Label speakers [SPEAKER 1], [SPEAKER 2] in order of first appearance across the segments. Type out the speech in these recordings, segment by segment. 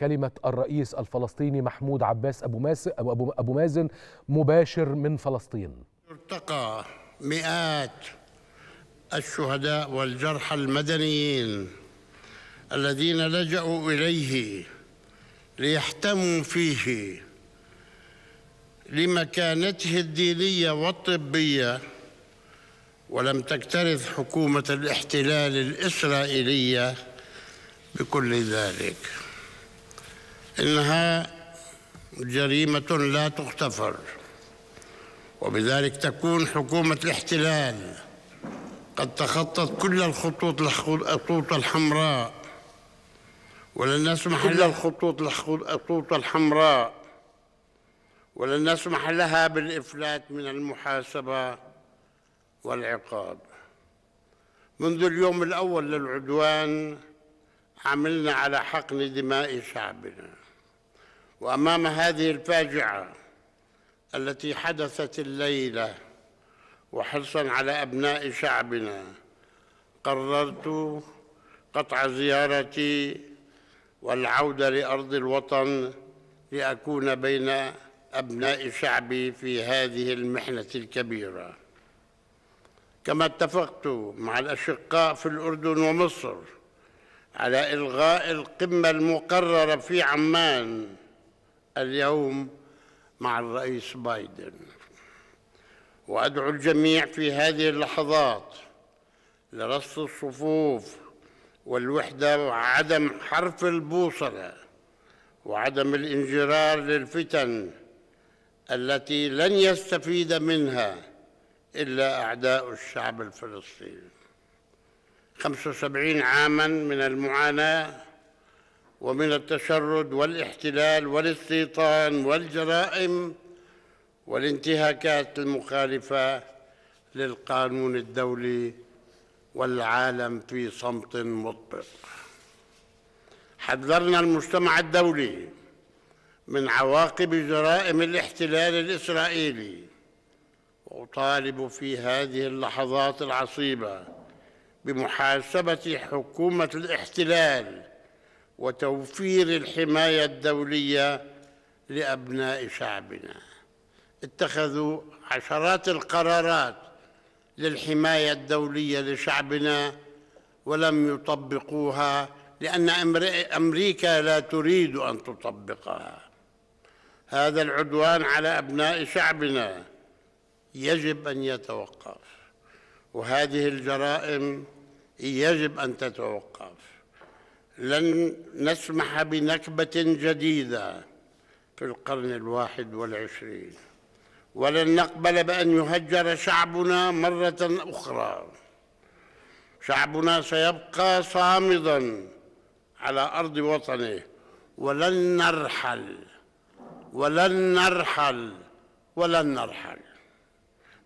[SPEAKER 1] كلمة الرئيس الفلسطيني محمود عباس أبو, ماس أبو, أبو مازن مباشر من فلسطين ارتقى مئات الشهداء والجرحى المدنيين الذين لجأوا إليه ليحتموا فيه لمكانته الدينية والطبية ولم تكترث حكومة الاحتلال الإسرائيلية بكل ذلك إنها جريمة لا تغتفر وبذلك تكون حكومة الاحتلال قد تخطت كل الخطوط الخطوط الحمراء ولن نسمح كل الخطوط الخطوط الحمراء ولن نسمح لها بالإفلات من المحاسبة والعقاب منذ اليوم الأول للعدوان عملنا على حقن دماء شعبنا وامام هذه الفاجعه التي حدثت الليله وحرصا على ابناء شعبنا قررت قطع زيارتي والعوده لارض الوطن لاكون بين ابناء شعبي في هذه المحنه الكبيره كما اتفقت مع الاشقاء في الاردن ومصر على الغاء القمه المقرره في عمان اليوم مع الرئيس بايدن وادعو الجميع في هذه اللحظات لرصد الصفوف والوحده وعدم حرف البوصله وعدم الانجرار للفتن التي لن يستفيد منها الا اعداء الشعب الفلسطيني 75 عاما من المعاناه ومن التشرد والاحتلال والاستيطان والجرائم والانتهاكات المخالفة للقانون الدولي والعالم في صمت مطبق حذرنا المجتمع الدولي من عواقب جرائم الاحتلال الإسرائيلي وأطالب في هذه اللحظات العصيبة بمحاسبة حكومة الاحتلال وتوفير الحماية الدولية لأبناء شعبنا اتخذوا عشرات القرارات للحماية الدولية لشعبنا ولم يطبقوها لأن أمريكا لا تريد أن تطبقها هذا العدوان على أبناء شعبنا يجب أن يتوقف وهذه الجرائم يجب أن تتوقف لن نسمح بنكبة جديدة في القرن الواحد والعشرين ولن نقبل بأن يهجر شعبنا مرة أخرى شعبنا سيبقى صامدا على أرض وطنه ولن نرحل ولن نرحل ولن نرحل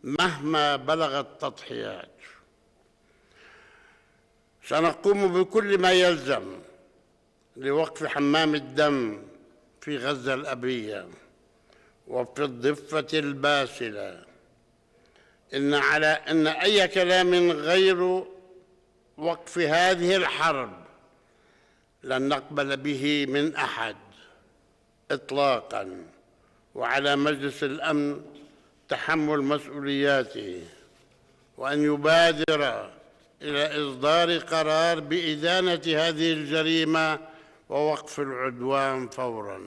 [SPEAKER 1] مهما بلغت التضحيات سنقوم بكل ما يلزم لوقف حمام الدم في غزة الأبية وفي الضفة الباسلة إن على أن أي كلام غير وقف هذه الحرب لن نقبل به من أحد إطلاقا وعلى مجلس الأمن تحمل مسؤولياته وأن يبادر إلى إصدار قرار بإدانة هذه الجريمة ووقف العدوان فورا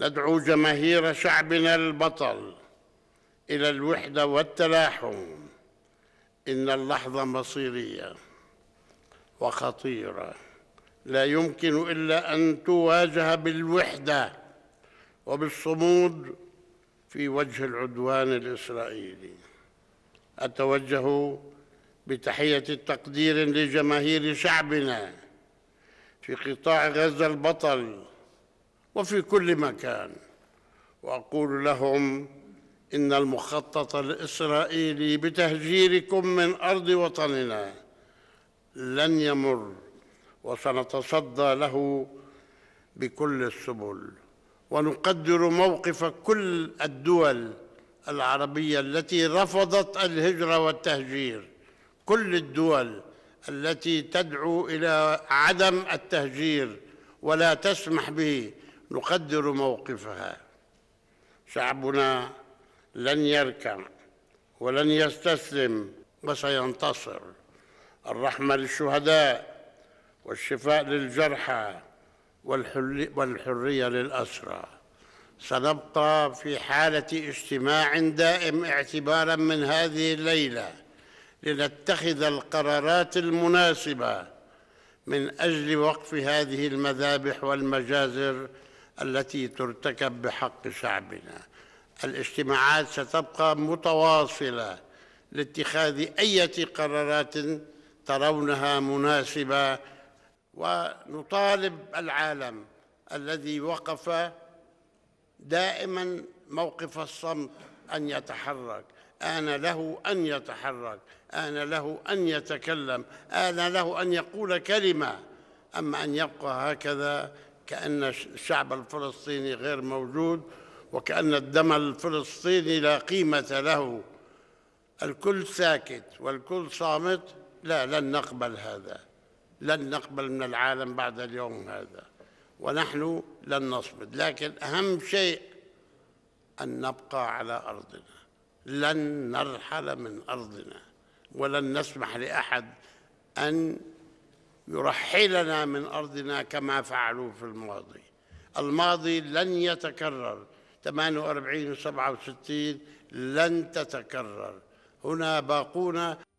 [SPEAKER 1] ندعو جماهير شعبنا البطل إلى الوحدة والتلاحم إن اللحظة مصيرية وخطيرة لا يمكن إلا أن تواجه بالوحدة وبالصمود في وجه العدوان الإسرائيلي أتوجه بتحية تقدير لجماهير شعبنا في قطاع غزة البطل وفي كل مكان وأقول لهم إن المخطط الإسرائيلي بتهجيركم من أرض وطننا لن يمر وسنتصدى له بكل السبل ونقدر موقف كل الدول العربية التي رفضت الهجرة والتهجير كل الدول التي تدعو إلى عدم التهجير ولا تسمح به نقدر موقفها شعبنا لن يركع ولن يستسلم وسينتصر الرحمة للشهداء والشفاء للجرحى والحرية للأسرى سنبقى في حالة اجتماع دائم اعتبارا من هذه الليلة لنتخذ القرارات المناسبة من أجل وقف هذه المذابح والمجازر التي ترتكب بحق شعبنا الاجتماعات ستبقى متواصلة لاتخاذ أي قرارات ترونها مناسبة ونطالب العالم الذي وقف دائما موقف الصمت أن يتحرك آن له أن يتحرك آن له أن يتكلم آن له أن يقول كلمة أما أن يبقى هكذا كأن الشعب الفلسطيني غير موجود وكأن الدم الفلسطيني لا قيمة له الكل ساكت والكل صامت لا لن نقبل هذا لن نقبل من العالم بعد اليوم هذا ونحن لن نصمد لكن أهم شيء أن نبقى على أرضنا لن نرحل من أرضنا ولن نسمح لأحد أن يرحلنا من أرضنا كما فعلوا في الماضي الماضي لن يتكرر 48 و 67 لن تتكرر هنا باقون